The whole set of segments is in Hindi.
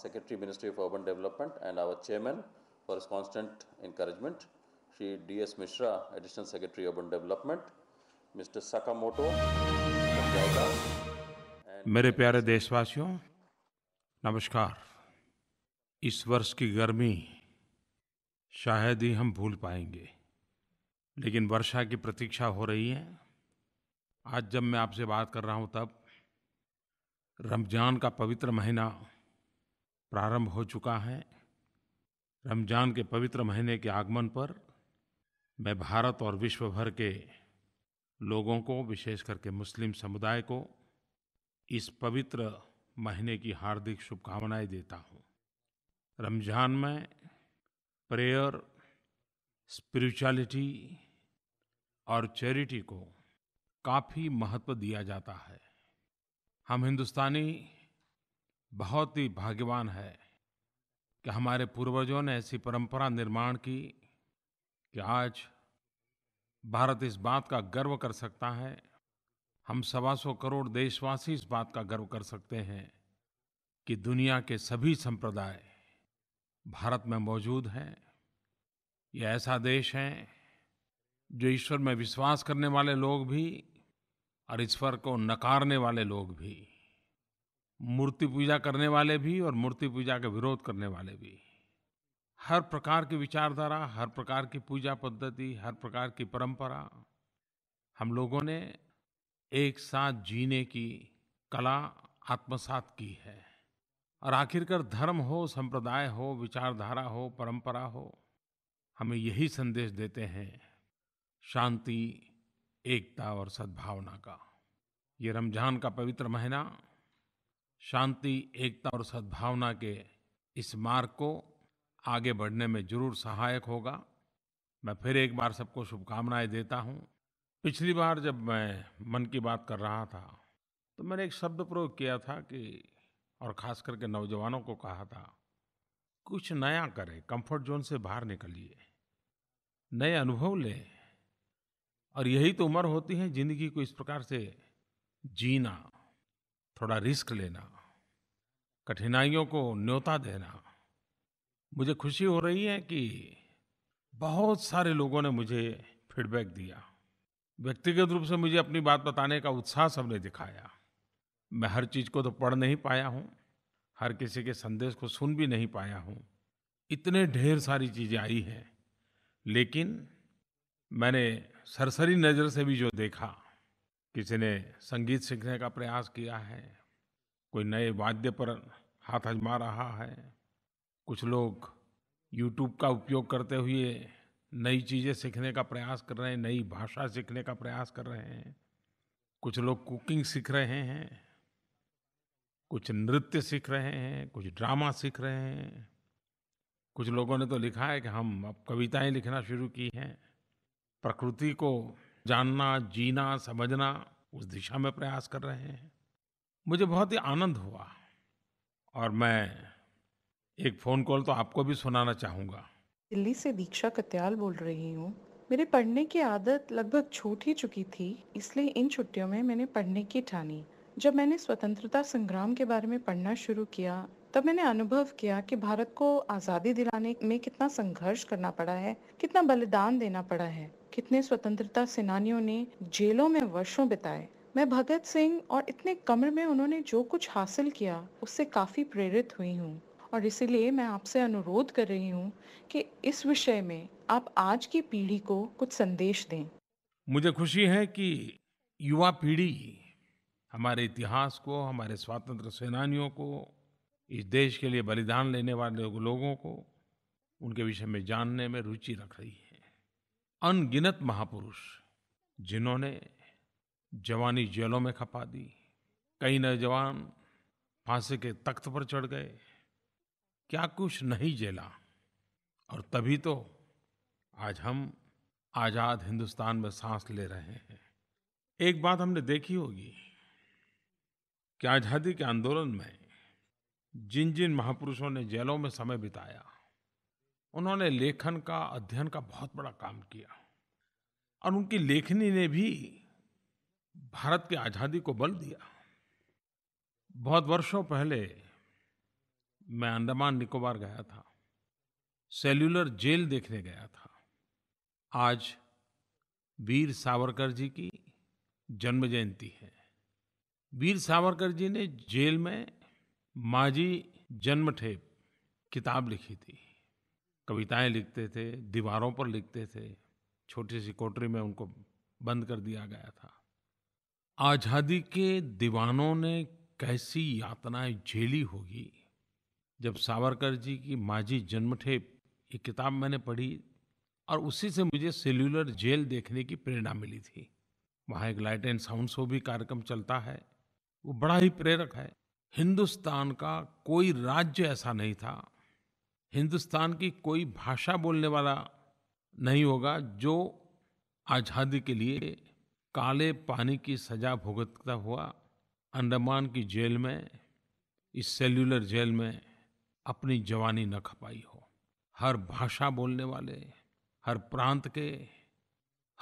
Secretary Ministry of Urban Development and our Chairman for his constant encouragement, Shri D.S. Mishra, Additional Secretary Urban Development, Mr. Sakamoto, मेरे प्यारे देशवासियों नमस्कार इस वर्ष की गर्मी शायद ही हम भूल पाएंगे लेकिन वर्षा की प्रतीक्षा हो रही है आज जब मैं आपसे बात कर रहा हूं तब रमजान का पवित्र महीना प्रारंभ हो चुका है रमजान के पवित्र महीने के आगमन पर मैं भारत और विश्व भर के लोगों को विशेष करके मुस्लिम समुदाय को इस पवित्र महीने की हार्दिक शुभकामनाएं देता हूँ रमजान में प्रेयर स्पिरिचुअलिटी और चैरिटी को काफ़ी महत्व दिया जाता है हम हिंदुस्तानी बहुत ही भाग्यवान है कि हमारे पूर्वजों ने ऐसी परंपरा निर्माण की कि आज भारत इस बात का गर्व कर सकता है हम सवा सौ करोड़ देशवासी इस बात का गर्व कर सकते हैं कि दुनिया के सभी संप्रदाय भारत में मौजूद हैं ये ऐसा देश है जो ईश्वर में विश्वास करने वाले लोग भी और ईश्वर को नकारने वाले लोग भी मूर्ति पूजा करने वाले भी और मूर्ति पूजा का विरोध करने वाले भी हर प्रकार की विचारधारा हर प्रकार की पूजा पद्धति हर प्रकार की परंपरा हम लोगों ने एक साथ जीने की कला आत्मसात की है और आखिरकार धर्म हो संप्रदाय हो विचारधारा हो परंपरा हो हमें यही संदेश देते हैं शांति एकता और सद्भावना का ये रमजान का पवित्र महीना शांति एकता और सद्भावना के इस मार्ग को आगे बढ़ने में जरूर सहायक होगा मैं फिर एक बार सबको शुभकामनाएं देता हूँ पिछली बार जब मैं मन की बात कर रहा था तो मैंने एक शब्द प्रयोग किया था कि और ख़ास करके नौजवानों को कहा था कुछ नया करें कंफर्ट जोन से बाहर निकलिए नए अनुभव लें और यही तो उम्र होती है ज़िंदगी को इस प्रकार से जीना थोड़ा रिस्क लेना कठिनाइयों को न्योता देना मुझे खुशी हो रही है कि बहुत सारे लोगों ने मुझे फीडबैक दिया व्यक्तिगत रूप से मुझे अपनी बात बताने का उत्साह सबने दिखाया मैं हर चीज़ को तो पढ़ नहीं पाया हूँ हर किसी के संदेश को सुन भी नहीं पाया हूँ इतने ढेर सारी चीज़ें आई हैं लेकिन मैंने सरसरी नज़र से भी जो देखा किसी ने संगीत सीखने का प्रयास किया है कोई नए वाद्य पर हाथ हजमा रहा है कुछ लोग यूट्यूब का उपयोग करते हुए नई चीज़ें सीखने का प्रयास कर रहे हैं नई भाषा सीखने का प्रयास कर रहे हैं कुछ लोग कुकिंग सीख रहे हैं कुछ नृत्य सीख रहे हैं कुछ ड्रामा सीख रहे हैं कुछ लोगों ने तो लिखा है कि हम अब कविताएं लिखना शुरू की हैं प्रकृति को जानना जीना समझना उस दिशा में प्रयास कर रहे हैं मुझे बहुत ही आनंद हुआ और मैं एक फ़ोन कॉल तो आपको भी सुनाना चाहूंगा दिल्ली से दीक्षा कत्याल बोल रही हूँ मेरे पढ़ने की आदत लगभग छूट ही चुकी थी इसलिए इन छुट्टियों में मैंने पढ़ने की ठानी जब मैंने स्वतंत्रता संग्राम के बारे में पढ़ना शुरू किया तब मैंने अनुभव किया कि भारत को आज़ादी दिलाने में कितना संघर्ष करना पड़ा है कितना बलिदान देना पड़ा है कितने स्वतंत्रता सेनानियों ने जेलों में वर्षों बिताए मैं भगत सिंह और इतने कमर में उन्होंने जो कुछ हासिल किया उससे काफ़ी प्रेरित हुई हूँ और इसीलिए मैं आपसे अनुरोध कर रही हूँ कि इस विषय में आप आज की पीढ़ी को कुछ संदेश दें मुझे खुशी है कि युवा पीढ़ी हमारे इतिहास को हमारे स्वतंत्र सेनानियों को इस देश के लिए बलिदान लेने वाले लोगों को उनके विषय में जानने में रुचि रख रही है अनगिनत महापुरुष जिन्होंने जवानी जेलों में खपा दी कई नौजवान फांसी के तख्त पर चढ़ गए क्या कुछ नहीं जेला और तभी तो आज हम आज़ाद हिंदुस्तान में सांस ले रहे हैं एक बात हमने देखी होगी कि आज़ादी के आंदोलन में जिन जिन महापुरुषों ने जेलों में समय बिताया उन्होंने लेखन का अध्ययन का बहुत बड़ा काम किया और उनकी लेखनी ने भी भारत की आज़ादी को बल दिया बहुत वर्षों पहले मैं अंडमान निकोबार गया था सेल्यूलर जेल देखने गया था आज वीर सावरकर जी की जन्म जयंती है वीर सावरकर जी ने जेल में माजी जन्मठेप किताब लिखी थी कविताएं लिखते थे दीवारों पर लिखते थे छोटी सी कोटरी में उनको बंद कर दिया गया था आज़ादी के दीवानों ने कैसी यातनाएं झेली होगी जब सावरकर जी की माझी जन्मठेप ये किताब मैंने पढ़ी और उसी से मुझे सेल्यूलर जेल देखने की प्रेरणा मिली थी वहाँ एक लाइट एंड साउंड शो भी कार्यक्रम चलता है वो बड़ा ही प्रेरक है हिंदुस्तान का कोई राज्य ऐसा नहीं था हिंदुस्तान की कोई भाषा बोलने वाला नहीं होगा जो आज़ादी के लिए काले पानी की सजा भुगतता हुआ अंडमान की जेल में इस सेल्यूलर जेल में अपनी जवानी न खपाई हो हर भाषा बोलने वाले हर प्रांत के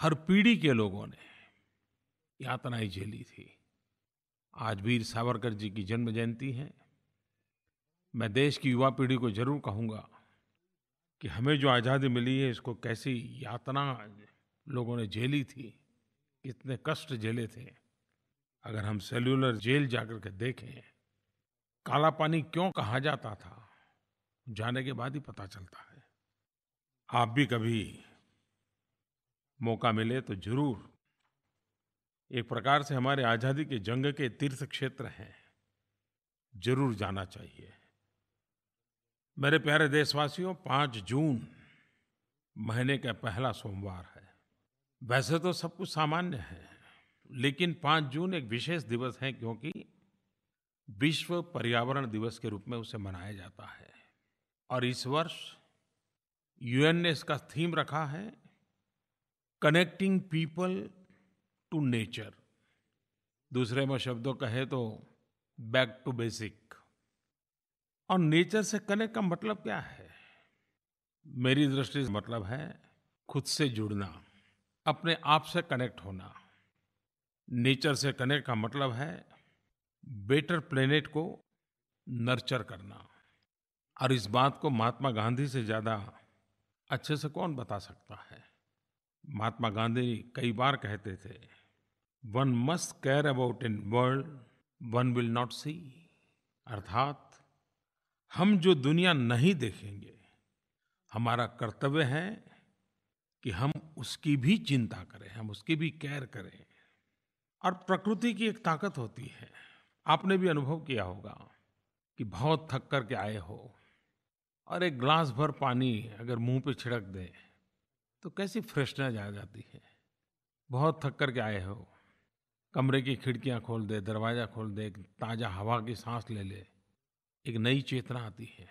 हर पीढ़ी के लोगों ने यातनाएं झेली थी आज वीर सावरकर जी की जन्म जयंती है मैं देश की युवा पीढ़ी को जरूर कहूँगा कि हमें जो आज़ादी मिली है इसको कैसी यातना लोगों ने झेली थी कितने कष्ट झेले थे अगर हम सेल्यूलर जेल जाकर के देखें काला पानी क्यों कहा जाता था जाने के बाद ही पता चलता है आप भी कभी मौका मिले तो जरूर एक प्रकार से हमारे आज़ादी के जंग के तीर्थ क्षेत्र हैं जरूर जाना चाहिए मेरे प्यारे देशवासियों पाँच जून महीने का पहला सोमवार है वैसे तो सब कुछ सामान्य है लेकिन पाँच जून एक विशेष दिवस है क्योंकि विश्व पर्यावरण दिवस के रूप में उसे मनाया जाता है और इस वर्ष यूएन ने इसका थीम रखा है कनेक्टिंग पीपल टू नेचर दूसरे में शब्दों कहे तो बैक टू बेसिक और नेचर से कनेक्ट का मतलब क्या है मेरी दृष्टि से मतलब है खुद से जुड़ना अपने आप से कनेक्ट होना नेचर से कनेक्ट का मतलब है बेटर प्लेनेट को नर्चर करना और इस बात को महात्मा गांधी से ज़्यादा अच्छे से कौन बता सकता है महात्मा गांधी कई बार कहते थे one must care about in world one will not see अर्थात हम जो दुनिया नहीं देखेंगे हमारा कर्तव्य है कि हम उसकी भी चिंता करें हम उसकी भी केयर करें और प्रकृति की एक ताकत होती है आपने भी अनुभव किया होगा कि बहुत थक कर के आए हो और एक ग्लास भर पानी अगर मुंह पे छिड़क दें तो कैसी फ्रेशनेस आ जाती है बहुत थक कर के आए हो कमरे की खिड़कियां खोल दे दरवाज़ा खोल दे ताज़ा हवा की सांस ले ले एक नई चेतना आती है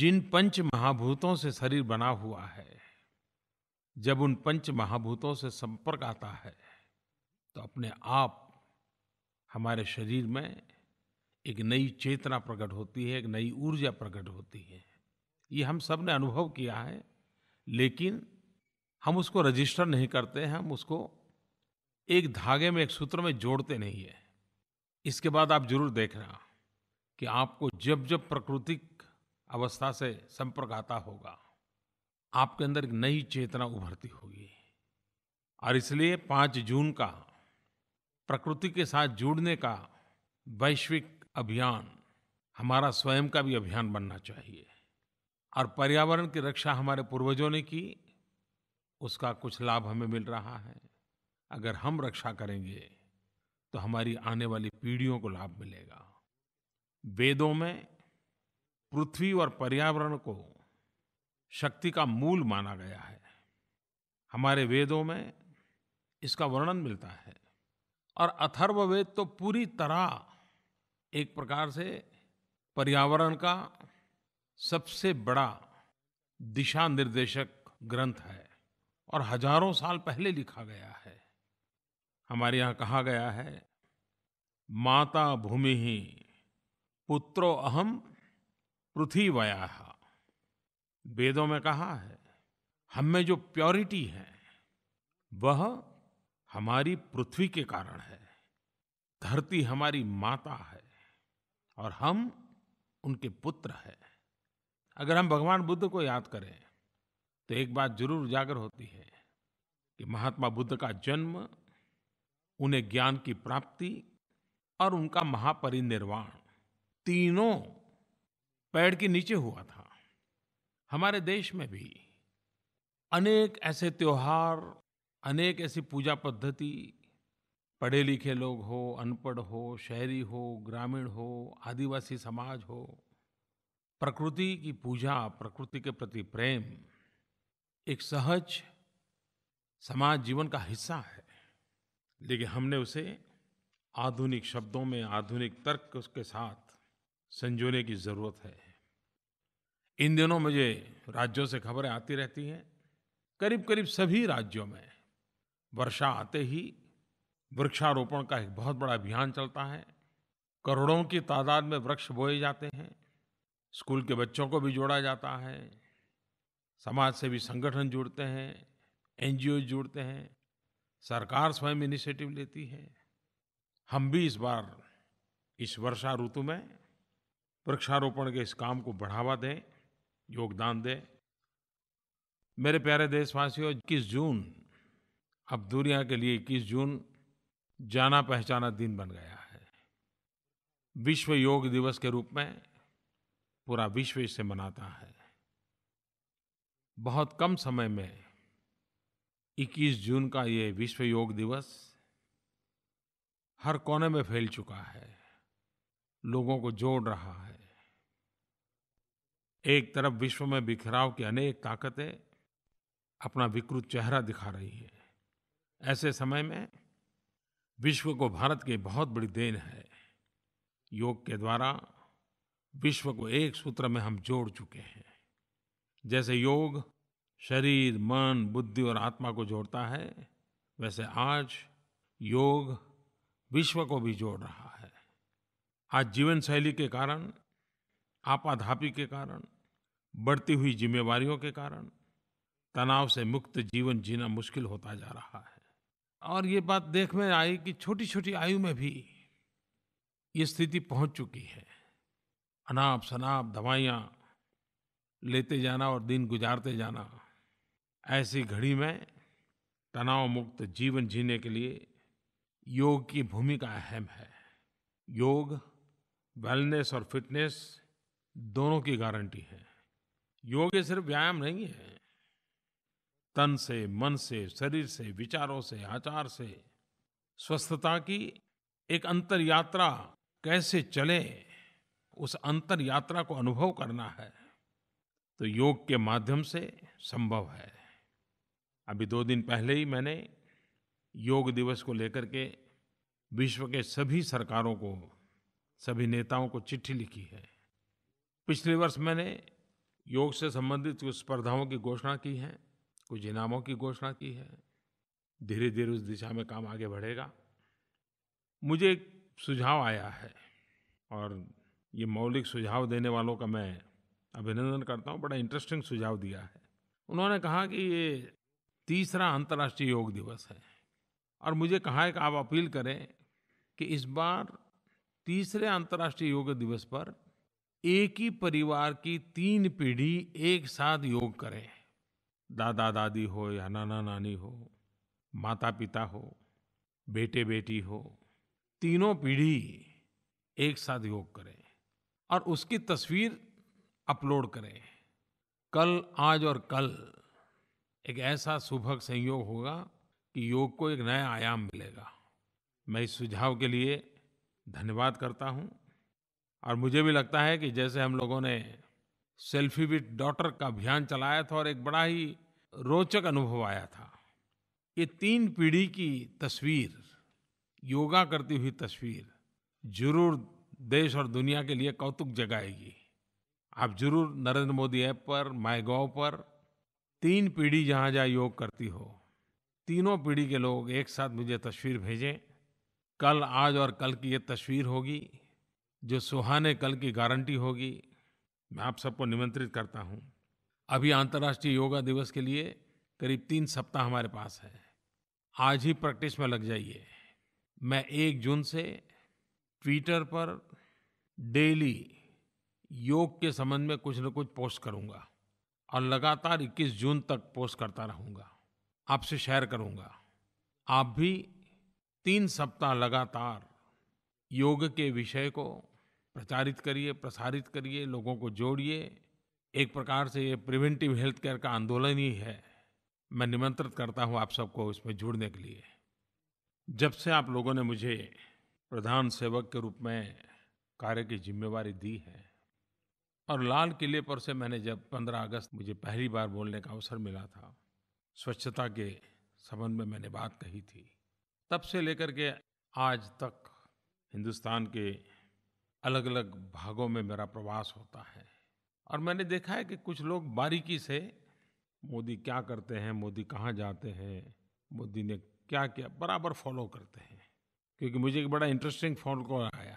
जिन पंच महाभूतों से शरीर बना हुआ है जब उन पंच महाभूतों से संपर्क आता है तो अपने आप हमारे शरीर में एक नई चेतना प्रकट होती है एक नई ऊर्जा प्रकट होती है ये हम सब ने अनुभव किया है लेकिन हम उसको रजिस्टर नहीं करते हैं हम उसको एक धागे में एक सूत्र में जोड़ते नहीं है इसके बाद आप जरूर देखना कि आपको जब जब प्राकृतिक अवस्था से संपर्क आता होगा आपके अंदर एक नई चेतना उभरती होगी और इसलिए पाँच जून का प्रकृति के साथ जुड़ने का वैश्विक अभियान हमारा स्वयं का भी अभियान बनना चाहिए और पर्यावरण की रक्षा हमारे पूर्वजों ने की उसका कुछ लाभ हमें मिल रहा है अगर हम रक्षा करेंगे तो हमारी आने वाली पीढ़ियों को लाभ मिलेगा वेदों में पृथ्वी और पर्यावरण को शक्ति का मूल माना गया है हमारे वेदों में इसका वर्णन मिलता है और अथर्ववेद तो पूरी तरह एक प्रकार से पर्यावरण का सबसे बड़ा दिशा निर्देशक ग्रंथ है और हजारों साल पहले लिखा गया है हमारे यहाँ कहा गया है माता भूमि ही पुत्रो अहम वया वेदों में कहा है हम में जो प्योरिटी है वह हमारी पृथ्वी के कारण है धरती हमारी माता है और हम उनके पुत्र हैं अगर हम भगवान बुद्ध को याद करें तो एक बात जरूर उजागर होती है कि महात्मा बुद्ध का जन्म उन्हें ज्ञान की प्राप्ति और उनका महापरिनिर्वाण तीनों पेड़ के नीचे हुआ था हमारे देश में भी अनेक ऐसे त्यौहार अनेक ऐसी पूजा पद्धति पढ़े लिखे लोग हो अनपढ़ हो शहरी हो ग्रामीण हो आदिवासी समाज हो प्रकृति की पूजा प्रकृति के प्रति प्रेम एक सहज समाज जीवन का हिस्सा है लेकिन हमने उसे आधुनिक शब्दों में आधुनिक तर्क उसके साथ संजोने की जरूरत है इन दिनों मुझे राज्यों से खबरें आती रहती हैं करीब करीब सभी राज्यों में वर्षा आते ही वृक्षारोपण का एक बहुत बड़ा अभियान चलता है करोड़ों की तादाद में वृक्ष बोए जाते हैं स्कूल के बच्चों को भी जोड़ा जाता है समाज से भी संगठन जुड़ते हैं एनजीओ जुड़ते हैं सरकार स्वयं इनिशिएटिव लेती है हम भी इस बार इस वर्षा ऋतु में वृक्षारोपण के इस काम को बढ़ावा दें योगदान दें मेरे प्यारे देशवासियों इक्कीस जून अब दुनिया के लिए इक्कीस जून जाना पहचाना दिन बन गया है विश्व योग दिवस के रूप में पूरा विश्व इसे मनाता है बहुत कम समय में 21 जून का ये विश्व योग दिवस हर कोने में फैल चुका है लोगों को जोड़ रहा है एक तरफ विश्व में बिखराव की अनेक ताकतें अपना विकृत चेहरा दिखा रही हैं ऐसे समय में विश्व को भारत की बहुत बड़ी देन है योग के द्वारा विश्व को एक सूत्र में हम जोड़ चुके हैं जैसे योग शरीर मन बुद्धि और आत्मा को जोड़ता है वैसे आज योग विश्व को भी जोड़ रहा है आज जीवन शैली के कारण आपाधापी के कारण बढ़ती हुई जिम्मेवारियों के कारण तनाव से मुक्त जीवन जीना मुश्किल होता जा रहा है और ये बात देख में आई कि छोटी छोटी आयु में भी ये स्थिति पहुंच चुकी है अनाप शनाप दवाइयाँ लेते जाना और दिन गुजारते जाना ऐसी घड़ी में तनाव मुक्त जीवन जीने के लिए योग की भूमिका अहम है योग वेलनेस और फिटनेस दोनों की गारंटी है योग सिर्फ व्यायाम नहीं है तन से मन से शरीर से विचारों से आचार से स्वस्थता की एक अंतर यात्रा कैसे चले उस अंतर यात्रा को अनुभव करना है तो योग के माध्यम से संभव है अभी दो दिन पहले ही मैंने योग दिवस को लेकर के विश्व के सभी सरकारों को सभी नेताओं को चिट्ठी लिखी है पिछले वर्ष मैंने योग से संबंधित कुछ स्पर्धाओं की घोषणा की है कुछ इनामों की घोषणा की है धीरे धीरे उस दिशा में काम आगे बढ़ेगा मुझे एक सुझाव आया है और ये मौलिक सुझाव देने वालों का मैं अभिनंदन करता हूँ बड़ा इंटरेस्टिंग सुझाव दिया है उन्होंने कहा कि ये तीसरा अंतर्राष्ट्रीय योग दिवस है और मुझे कहा है कि आप अपील करें कि इस बार तीसरे अंतर्राष्ट्रीय योग दिवस पर एक ही परिवार की तीन पीढ़ी एक साथ योग करें दादा दादी हो या नाना नानी हो माता पिता हो बेटे बेटी हो तीनों पीढ़ी एक साथ योग करें और उसकी तस्वीर अपलोड करें कल आज और कल एक ऐसा सुभग संयोग होगा कि योग को एक नया आयाम मिलेगा मैं इस सुझाव के लिए धन्यवाद करता हूँ और मुझे भी लगता है कि जैसे हम लोगों ने सेल्फी विथ डॉटर का अभियान चलाया था और एक बड़ा ही रोचक अनुभव आया था ये तीन पीढ़ी की तस्वीर योगा करती हुई तस्वीर जरूर देश और दुनिया के लिए कौतुक जगाएगी आप जरूर नरेंद्र मोदी ऐप पर माई गोव पर तीन पीढ़ी जहाँ जहाँ योग करती हो तीनों पीढ़ी के लोग एक साथ मुझे तस्वीर भेजें कल आज और कल की ये तस्वीर होगी जो सुहाने कल की गारंटी होगी मैं आप सबको निमंत्रित करता हूँ अभी अंतर्राष्ट्रीय योगा दिवस के लिए करीब तीन सप्ताह हमारे पास है आज ही प्रैक्टिस में लग जाइए मैं एक जून से ट्विटर पर डेली योग के संबंध में कुछ न कुछ पोस्ट करूँगा और लगातार 21 जून तक पोस्ट करता रहूँगा आपसे शेयर करूँगा आप भी तीन सप्ताह लगातार योग के विषय को प्रचारित करिए प्रसारित करिए लोगों को जोड़िए एक प्रकार से ये प्रिवेंटिव हेल्थ केयर का आंदोलन ही है मैं निमंत्रित करता हूँ आप सबको इसमें जुड़ने के लिए जब से आप लोगों ने मुझे प्रधान सेवक के रूप में कार्य की जिम्मेवारी दी है और लाल किले पर से मैंने जब 15 अगस्त मुझे पहली बार बोलने का अवसर मिला था स्वच्छता के संबंध में मैंने बात कही थी तब से लेकर के आज तक हिंदुस्तान के अलग अलग भागों में मेरा प्रवास होता है और मैंने देखा है कि कुछ लोग बारीकी से मोदी क्या करते हैं मोदी कहाँ जाते हैं मोदी ने क्या किया बराबर फॉलो करते हैं क्योंकि मुझे एक बड़ा इंटरेस्टिंग फोन कॉल आया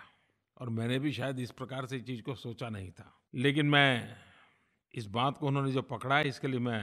और मैंने भी शायद इस प्रकार से चीज़ को सोचा नहीं था लेकिन मैं इस बात को उन्होंने जो पकड़ा है इसके लिए मैं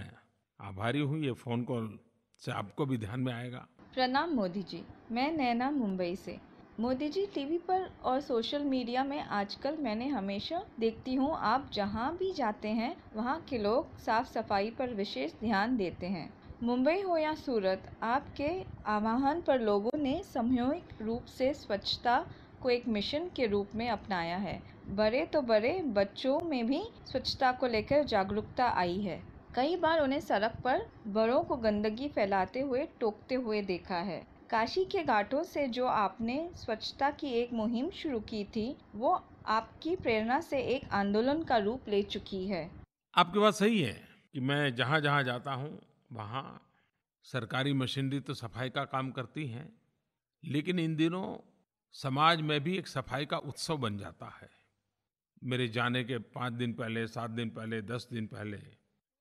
आभारी हूँ ये फ़ोन कॉल से आपको भी ध्यान में आएगा प्रणाम मोदी जी मैं नैना मुंबई से मोदी जी टीवी पर और सोशल मीडिया में आजकल मैंने हमेशा देखती हूँ आप जहाँ भी जाते हैं वहाँ के लोग साफ सफाई पर विशेष ध्यान देते हैं मुंबई हो या सूरत आपके आह्वान पर लोगों ने सामूहिक रूप से स्वच्छता को एक मिशन के रूप में अपनाया है बड़े तो बड़े बच्चों में भी स्वच्छता को लेकर जागरूकता आई है कई बार उन्हें सड़क पर बड़ों को गंदगी फैलाते हुए टोकते हुए देखा है काशी के घाटों से जो आपने स्वच्छता की एक मुहिम शुरू की थी वो आपकी प्रेरणा से एक आंदोलन का रूप ले चुकी है आपकी बात सही है कि मैं जहाँ जहाँ जाता हूँ वहाँ सरकारी मशीनरी तो सफाई का काम करती हैं लेकिन इन दिनों समाज में भी एक सफाई का उत्सव बन जाता है मेरे जाने के पाँच दिन पहले सात दिन पहले दस दिन पहले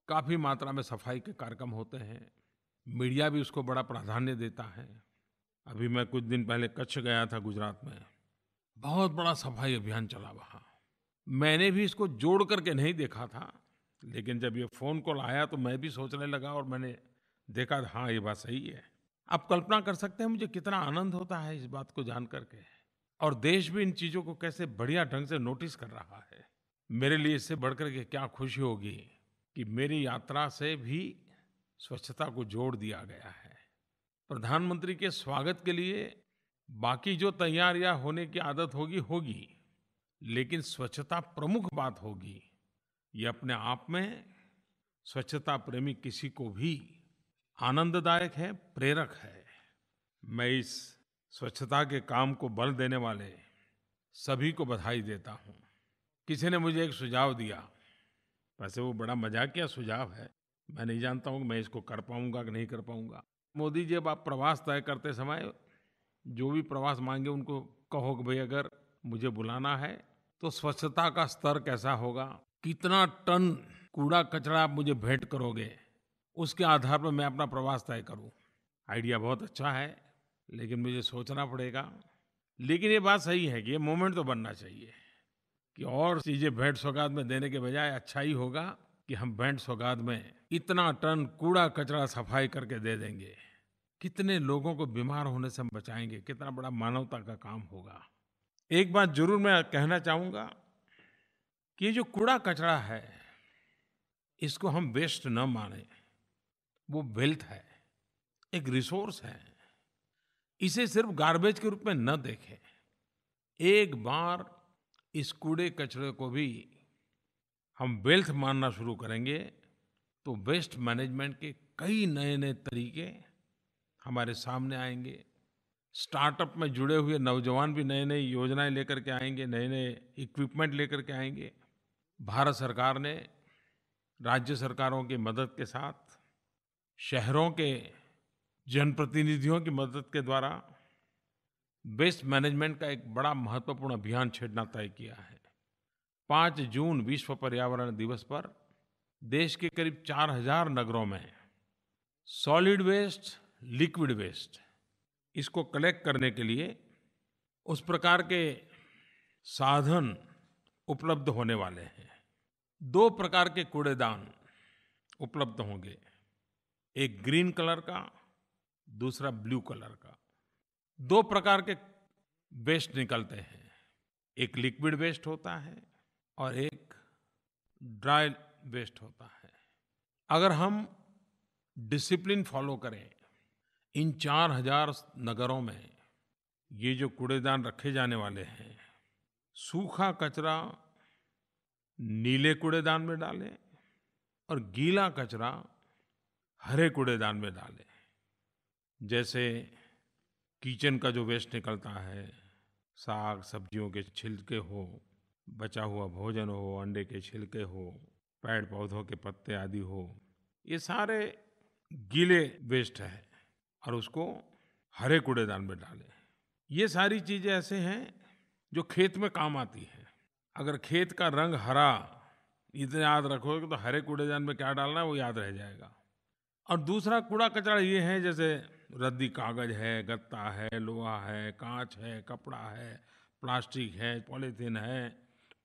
काफ़ी मात्रा में सफाई के कार्यक्रम होते हैं मीडिया भी उसको बड़ा प्राधान्य देता है अभी मैं कुछ दिन पहले कच्छ गया था गुजरात में बहुत बड़ा सफाई अभियान चला वहाँ मैंने भी इसको जोड़ करके नहीं देखा था लेकिन जब ये फ़ोन कॉल आया तो मैं भी सोचने लगा और मैंने देखा हाँ ये बात सही है आप कल्पना कर सकते हैं मुझे कितना आनंद होता है इस बात को जान करके और देश भी इन चीज़ों को कैसे बढ़िया ढंग से नोटिस कर रहा है मेरे लिए इससे बढ़कर के क्या खुशी होगी कि मेरी यात्रा से भी स्वच्छता को जोड़ दिया गया है प्रधानमंत्री के स्वागत के लिए बाकी जो तैयारियां होने की आदत होगी होगी लेकिन स्वच्छता प्रमुख बात होगी ये अपने आप में स्वच्छता प्रेमी किसी को भी आनंददायक है प्रेरक है मैं इस स्वच्छता के काम को बल देने वाले सभी को बधाई देता हूँ किसी ने मुझे एक सुझाव दिया वैसे वो बड़ा मजाकिया सुझाव है मैं नहीं जानता हूँ कि मैं इसको कर पाऊंगा कि नहीं कर पाऊंगा मोदी जी अब आप प्रवास तय करते समय जो भी प्रवास मांगे उनको कहो कि भाई अगर मुझे बुलाना है तो स्वच्छता का स्तर कैसा होगा कितना टन कूड़ा कचरा आप मुझे भेंट करोगे उसके आधार पर मैं अपना प्रवास तय करूं आइडिया बहुत अच्छा है लेकिन मुझे सोचना पड़ेगा लेकिन ये बात सही है कि ये मोमेंट तो बनना चाहिए कि और चीज़ें भेंट सौगात में देने के बजाय अच्छा ही होगा कि हम बैंड सौगात में इतना टन कूड़ा कचरा सफाई करके दे देंगे कितने लोगों को बीमार होने से हम बचाएंगे कितना बड़ा मानवता का काम होगा एक बात जरूर मैं कहना चाहूँगा कि जो कूड़ा कचरा है इसको हम वेस्ट न माने वो वेल्थ है एक रिसोर्स है इसे सिर्फ गार्बेज के रूप में न देखें एक बार इस कूड़े कचरे को भी हम वेल्थ मानना शुरू करेंगे तो वेस्ट मैनेजमेंट के कई नए नए तरीके हमारे सामने आएंगे स्टार्टअप में जुड़े हुए नौजवान भी नए नए योजनाएं लेकर के आएंगे नए नए इक्विपमेंट लेकर के आएंगे भारत सरकार ने राज्य सरकारों की मदद के साथ शहरों के जनप्रतिनिधियों की मदद के द्वारा वेस्ट मैनेजमेंट का एक बड़ा महत्वपूर्ण अभियान छेड़ना तय किया है पाँच जून विश्व पर्यावरण दिवस पर देश के करीब चार हजार नगरों में सॉलिड वेस्ट लिक्विड वेस्ट इसको कलेक्ट करने के लिए उस प्रकार के साधन उपलब्ध होने वाले हैं दो प्रकार के कूड़ेदान उपलब्ध होंगे एक ग्रीन कलर का दूसरा ब्लू कलर का दो प्रकार के वेस्ट निकलते हैं एक लिक्विड वेस्ट होता है और एक ड्राई वेस्ट होता है अगर हम डिसिप्लिन फॉलो करें इन चार हजार नगरों में ये जो कूड़ेदान रखे जाने वाले हैं सूखा कचरा नीले कूड़ेदान में डालें और गीला कचरा हरे कूड़ेदान में डालें जैसे किचन का जो वेस्ट निकलता है साग सब्जियों के छिलके हो बचा हुआ भोजन हो अंडे के छिलके हो पेड़ पौधों के पत्ते आदि हो ये सारे गीले वेस्ट है और उसको हरे कूड़ेदान में डालें ये सारी चीज़ें ऐसे हैं जो खेत में काम आती हैं अगर खेत का रंग हरा इतना याद रखोगे तो हरे कूड़ेदान में क्या डालना है वो याद रह जाएगा और दूसरा कूड़ा कचरा ये है जैसे रद्दी कागज है गत्ता है लोहा है कांच है कपड़ा है प्लास्टिक है पॉलीथीन है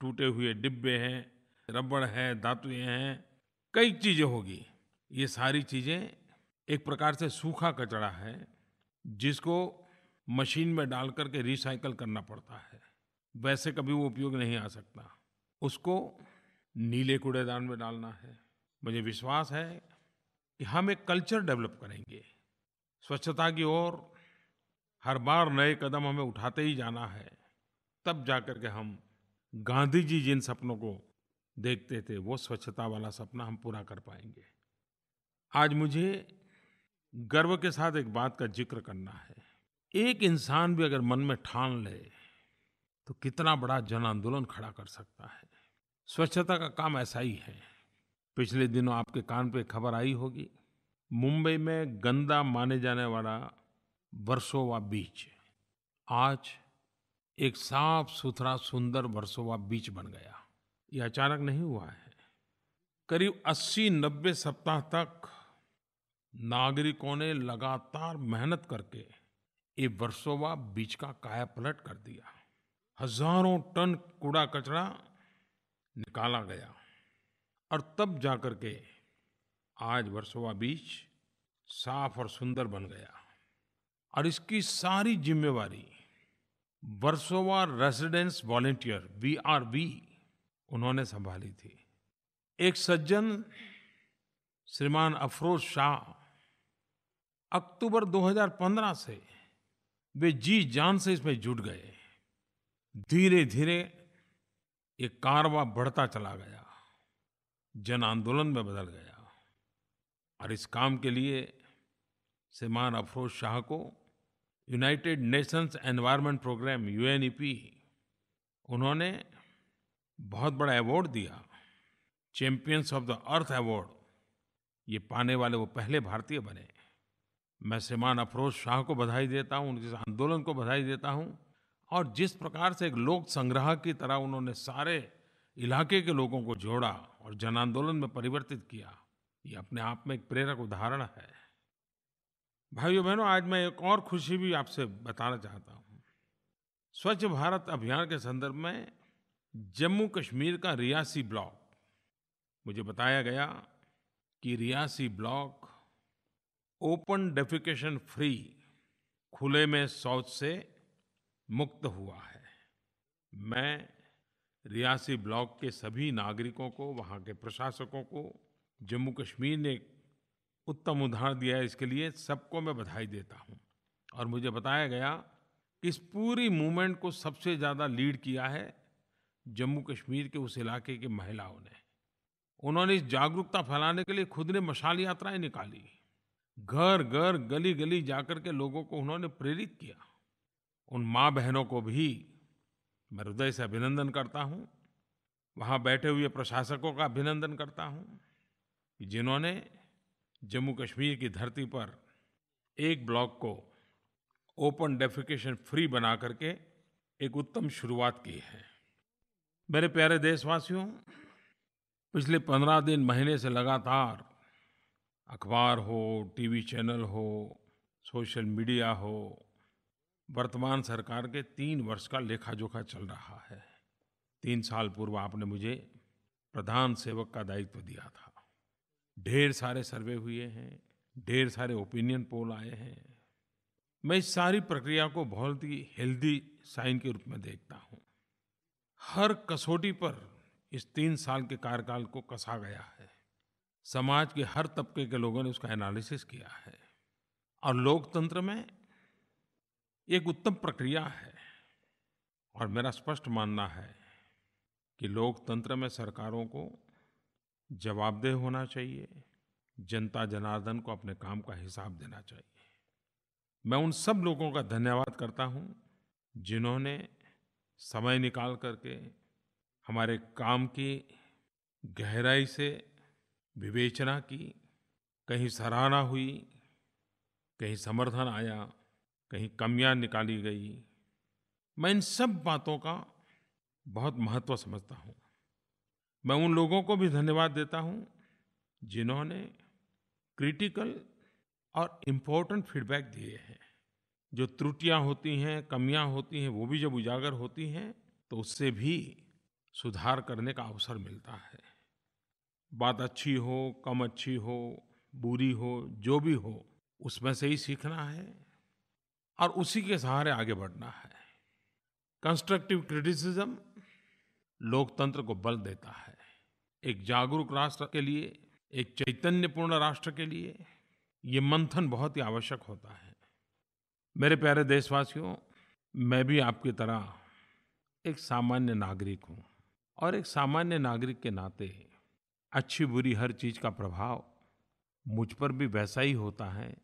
टूटे हुए डिब्बे हैं रबड़ है धातुएं हैं कई चीज़ें होगी ये सारी चीज़ें एक प्रकार से सूखा कचरा है जिसको मशीन में डाल करके रिसाइकल करना पड़ता है वैसे कभी वो उपयोग नहीं आ सकता उसको नीले कूड़ेदान में डालना है मुझे विश्वास है कि हम एक कल्चर डेवलप करेंगे स्वच्छता की ओर हर बार नए कदम हमें उठाते ही जाना है तब जा कर के हम गांधी जी जिन सपनों को देखते थे वो स्वच्छता वाला सपना हम पूरा कर पाएंगे आज मुझे गर्व के साथ एक बात का जिक्र करना है एक इंसान भी अगर मन में ठान ले तो कितना बड़ा जन आंदोलन खड़ा कर सकता है स्वच्छता का काम ऐसा ही है पिछले दिनों आपके कान पे खबर आई होगी मुंबई में गंदा माने जाने वाला व बीच आज एक साफ सुथरा सुंदर वर्सोवा बीच बन गया ये अचानक नहीं हुआ है करीब 80-90 सप्ताह तक नागरिकों ने लगातार मेहनत करके ये वर्सोवा बीच का काया पलट कर दिया हजारों टन कूड़ा कचरा निकाला गया और तब जाकर के आज वर्सोवा बीच साफ और सुंदर बन गया और इसकी सारी जिम्मेवारी Versova residence volunteer V R B उन्होंने संभाली थी एक सज्जन श्रीमान अफरोज शाह अक्टूबर 2015 से वे जी जान से इसमें जुट गए धीरे धीरे ये कारवा बढ़ता चला गया जन आंदोलन में बदल गया और इस काम के लिए श्रीमान अफरोज शाह को United Nations Environment Programme UNEP उन्होंने बहुत बड़ा अवार्ड दिया Champions of the Earth award ये पाने वाले वो पहले भारतीय बने मैं श्रीमान अफरोज शाह को बधाई देता हूँ उनके आंदोलन को बधाई देता हूँ और जिस प्रकार से एक लोक संग्रह की तरह उन्होंने सारे इलाके के लोगों को जोड़ा और जन आंदोलन में परिवर्तित किया ये अपने आप में एक प्रेरक उदाहरण है भाइयों बहनों आज मैं एक और खुशी भी आपसे बताना चाहता हूँ स्वच्छ भारत अभियान के संदर्भ में जम्मू कश्मीर का रियासी ब्लॉक मुझे बताया गया कि Reasi block open defecation free खुले में शौच से मुक्त हुआ है मैं रियासी ब्लॉक के सभी नागरिकों को वहाँ के प्रशासकों को जम्मू कश्मीर ने उत्तम उदाहरण दिया है इसके लिए सबको मैं बधाई देता हूँ और मुझे बताया गया कि इस पूरी मूवमेंट को सबसे ज़्यादा लीड किया है जम्मू कश्मीर के उस इलाके की महिलाओं ने उन्होंने इस जागरूकता फैलाने के लिए खुद ने मशाल यात्राएं निकाली घर घर गली गली जाकर के लोगों को उन्होंने प्रेरित किया उन माँ बहनों को भी मैं हृदय से अभिनंदन करता हूँ वहाँ बैठे हुए प्रशासकों का अभिनंदन करता हूँ जिन्होंने जम्मू कश्मीर की धरती पर एक ब्लॉक को ओपन डेफिकेशन फ्री बना करके एक उत्तम शुरुआत की है मेरे प्यारे देशवासियों पिछले पंद्रह दिन महीने से लगातार अखबार हो टीवी चैनल हो सोशल मीडिया हो वर्तमान सरकार के तीन वर्ष का लेखा जोखा चल रहा है तीन साल पूर्व आपने मुझे प्रधान सेवक का दायित्व दिया था ढेर सारे सर्वे हुए हैं ढेर सारे ओपिनियन पोल आए हैं मैं इस सारी प्रक्रिया को बहुत ही हेल्दी साइन के रूप में देखता हूँ हर कसौटी पर इस तीन साल के कार्यकाल को कसा गया है समाज के हर तबके के लोगों ने उसका एनालिसिस किया है और लोकतंत्र में एक उत्तम प्रक्रिया है और मेरा स्पष्ट मानना है कि लोकतंत्र में सरकारों को जवाबदेह होना चाहिए जनता जनार्दन को अपने काम का हिसाब देना चाहिए मैं उन सब लोगों का धन्यवाद करता हूँ जिन्होंने समय निकाल करके हमारे काम की गहराई से विवेचना की कहीं सराहना हुई कहीं समर्थन आया कहीं कमियां निकाली गई मैं इन सब बातों का बहुत महत्व समझता हूँ मैं उन लोगों को भी धन्यवाद देता हूँ जिन्होंने क्रिटिकल और इम्पोर्टेंट फीडबैक दिए हैं जो त्रुटियाँ होती हैं कमियाँ होती हैं वो भी जब उजागर होती हैं तो उससे भी सुधार करने का अवसर मिलता है बात अच्छी हो कम अच्छी हो बुरी हो जो भी हो उसमें से ही सीखना है और उसी के सहारे आगे बढ़ना है कंस्ट्रक्टिव क्रिटिसिज्म लोकतंत्र को बल देता है एक जागरूक राष्ट्र के लिए एक चैतन्यपूर्ण राष्ट्र के लिए ये मंथन बहुत ही आवश्यक होता है मेरे प्यारे देशवासियों मैं भी आपकी तरह एक सामान्य नागरिक हूँ और एक सामान्य नागरिक के नाते अच्छी बुरी हर चीज़ का प्रभाव मुझ पर भी वैसा ही होता है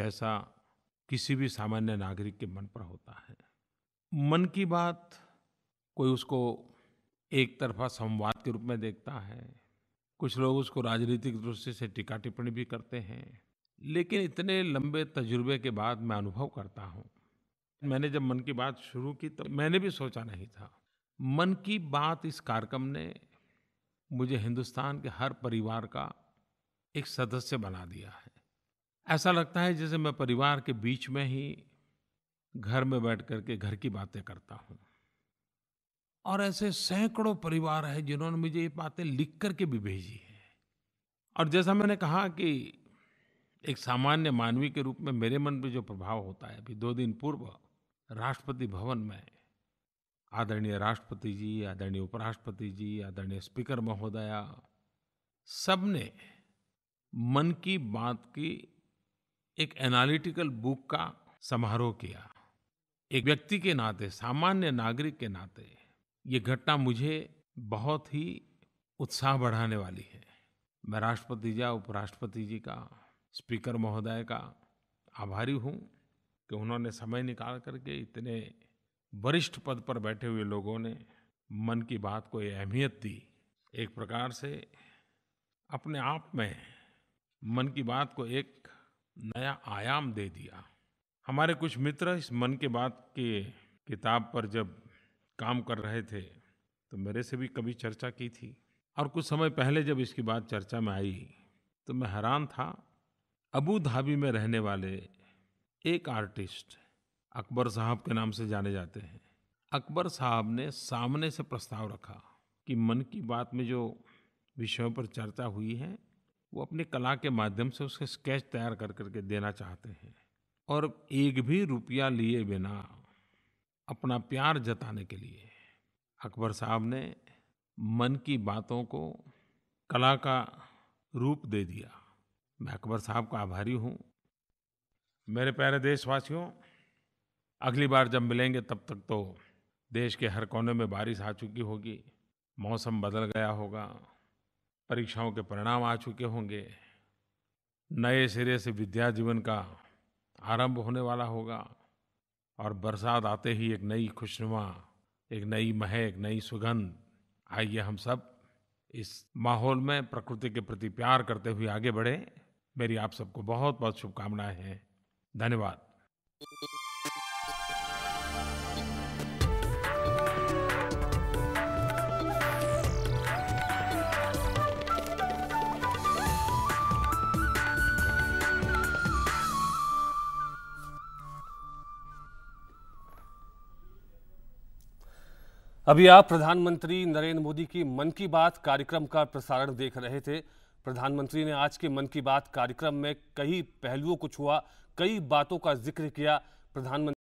जैसा किसी भी सामान्य नागरिक के मन पर होता है मन की बात कोई उसको एक तरफा संवाद के रूप में देखता है कुछ लोग उसको राजनीतिक दृष्टि से टीका टिप्पणी भी करते हैं लेकिन इतने लंबे तजुर्बे के बाद मैं अनुभव करता हूँ मैंने जब मन की बात शुरू की तो मैंने भी सोचा नहीं था मन की बात इस कार्यक्रम ने मुझे हिंदुस्तान के हर परिवार का एक सदस्य बना दिया है ऐसा लगता है जैसे मैं परिवार के बीच में ही घर में बैठ कर के घर की बातें करता हूँ और ऐसे सैकड़ों परिवार हैं जिन्होंने मुझे ये बातें लिख करके भी भेजी है और जैसा मैंने कहा कि एक सामान्य मानवी के रूप में मेरे मन पर जो प्रभाव होता है अभी दो दिन पूर्व राष्ट्रपति भवन में आदरणीय राष्ट्रपति जी आदरणीय उपराष्ट्रपति जी आदरणीय स्पीकर महोदया सबने मन की बात की एक एनालिटिकल बुक का समारोह किया एक व्यक्ति के नाते सामान्य नागरिक के नाते ये घटना मुझे बहुत ही उत्साह बढ़ाने वाली है मैं राष्ट्रपति जी उपराष्ट्रपति जी का स्पीकर महोदय का आभारी हूँ कि उन्होंने समय निकाल करके इतने वरिष्ठ पद पर बैठे हुए लोगों ने मन की बात को ये अहमियत दी एक प्रकार से अपने आप में मन की बात को एक नया आयाम दे दिया हमारे कुछ मित्र इस मन की बात के किताब पर जब काम कर रहे थे तो मेरे से भी कभी चर्चा की थी और कुछ समय पहले जब इसकी बात चर्चा में आई तो मैं हैरान था अबू धाबी में रहने वाले एक आर्टिस्ट अकबर साहब के नाम से जाने जाते हैं अकबर साहब ने सामने से प्रस्ताव रखा कि मन की बात में जो विषयों पर चर्चा हुई है वो अपनी कला के माध्यम से उसके स्केच तैयार कर करके देना चाहते हैं और एक भी रुपया लिए बिना अपना प्यार जताने के लिए अकबर साहब ने मन की बातों को कला का रूप दे दिया मैं अकबर साहब का आभारी हूँ मेरे प्यारे देशवासियों अगली बार जब मिलेंगे तब तक तो देश के हर कोने में बारिश आ चुकी होगी मौसम बदल गया होगा परीक्षाओं के परिणाम आ चुके होंगे नए सिरे से विद्या जीवन का आरंभ होने वाला होगा और बरसात आते ही एक नई खुशनुमा एक नई महक नई सुगंध आइए हम सब इस माहौल में प्रकृति के प्रति प्यार करते हुए आगे बढ़े मेरी आप सबको बहुत बहुत शुभकामनाएं हैं धन्यवाद अभी आप प्रधानमंत्री नरेंद्र मोदी की मन की बात कार्यक्रम का प्रसारण देख रहे थे प्रधानमंत्री ने आज के मन की बात कार्यक्रम में कई पहलुओं को छुआ कई बातों का जिक्र किया प्रधानमंत्री